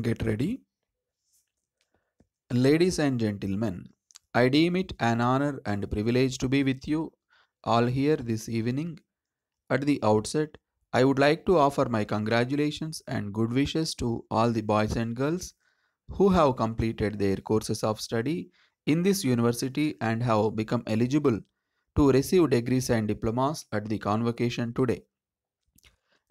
Get ready. Ladies and gentlemen, I deem it an honor and privilege to be with you all here this evening. At the outset, I would like to offer my congratulations and good wishes to all the boys and girls who have completed their courses of study in this university and have become eligible to receive degrees and diplomas at the convocation today.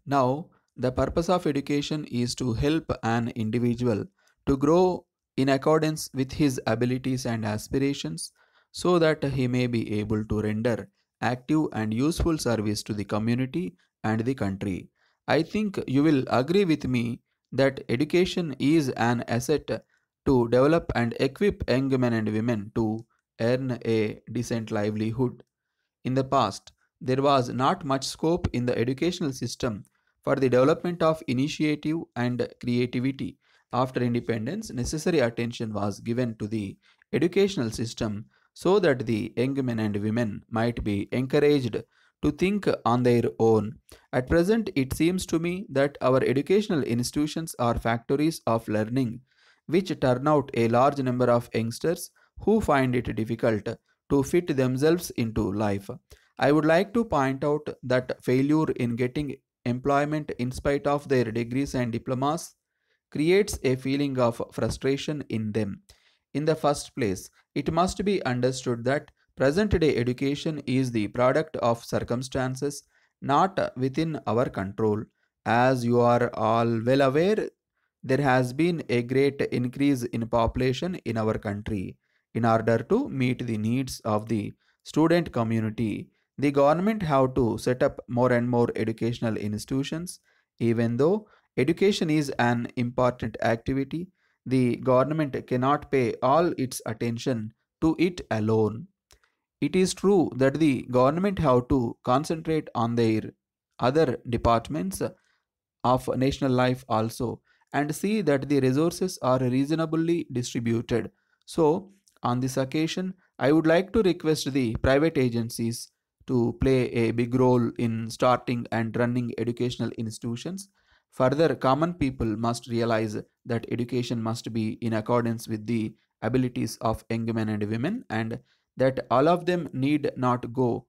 Now, the purpose of education is to help an individual to grow in accordance with his abilities and aspirations so that he may be able to render active and useful service to the community and the country. I think you will agree with me that education is an asset to develop and equip young men and women to earn a decent livelihood. In the past, there was not much scope in the educational system for the development of initiative and creativity after independence, necessary attention was given to the educational system so that the young men and women might be encouraged to think on their own. At present, it seems to me that our educational institutions are factories of learning, which turn out a large number of youngsters who find it difficult to fit themselves into life. I would like to point out that failure in getting employment in spite of their degrees and diplomas creates a feeling of frustration in them. In the first place, it must be understood that present day education is the product of circumstances not within our control. As you are all well aware, there has been a great increase in population in our country. In order to meet the needs of the student community, the government have to set up more and more educational institutions. Even though education is an important activity, the government cannot pay all its attention to it alone. It is true that the government have to concentrate on their other departments of national life also and see that the resources are reasonably distributed. So, on this occasion, I would like to request the private agencies to play a big role in starting and running educational institutions. Further, common people must realize that education must be in accordance with the abilities of young men and women and that all of them need not go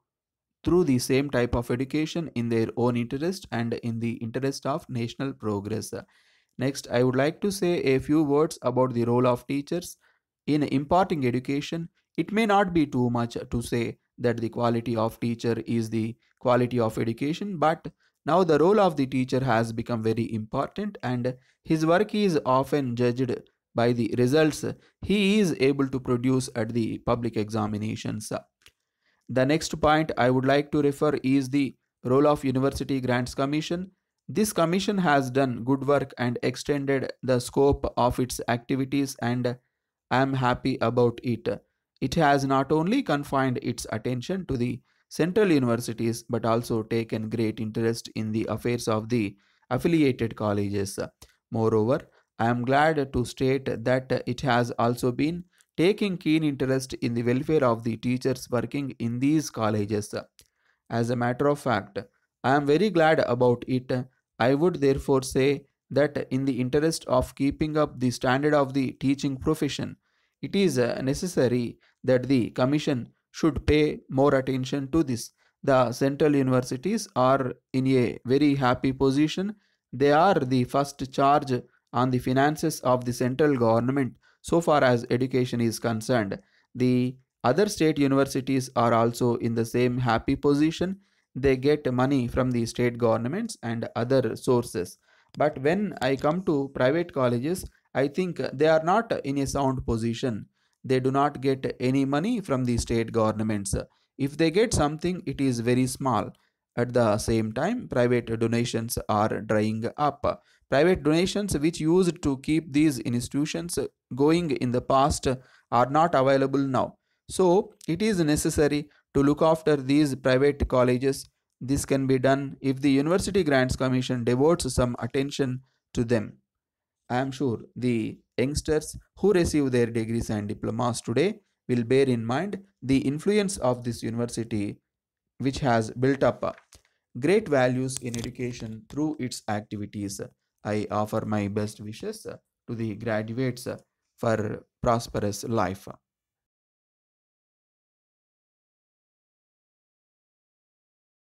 through the same type of education in their own interest and in the interest of national progress. Next, I would like to say a few words about the role of teachers in imparting education. It may not be too much to say that the quality of teacher is the quality of education but now the role of the teacher has become very important and his work is often judged by the results he is able to produce at the public examinations. The next point I would like to refer is the role of University Grants Commission. This commission has done good work and extended the scope of its activities and I am happy about it. It has not only confined its attention to the central universities but also taken great interest in the affairs of the affiliated colleges. Moreover, I am glad to state that it has also been taking keen interest in the welfare of the teachers working in these colleges. As a matter of fact, I am very glad about it. I would therefore say that in the interest of keeping up the standard of the teaching profession, it is uh, necessary that the Commission should pay more attention to this. The central universities are in a very happy position. They are the first charge on the finances of the central government so far as education is concerned. The other state universities are also in the same happy position. They get money from the state governments and other sources. But when I come to private colleges, I think uh, they are not in a sound position. They do not get any money from the state governments. If they get something, it is very small. At the same time, private donations are drying up. Private donations, which used to keep these institutions going in the past, are not available now. So, it is necessary to look after these private colleges. This can be done if the University Grants Commission devotes some attention to them. I am sure the youngsters who receive their degrees and diplomas today will bear in mind the influence of this university which has built up uh, great values in education through its activities. I offer my best wishes to the graduates for prosperous life.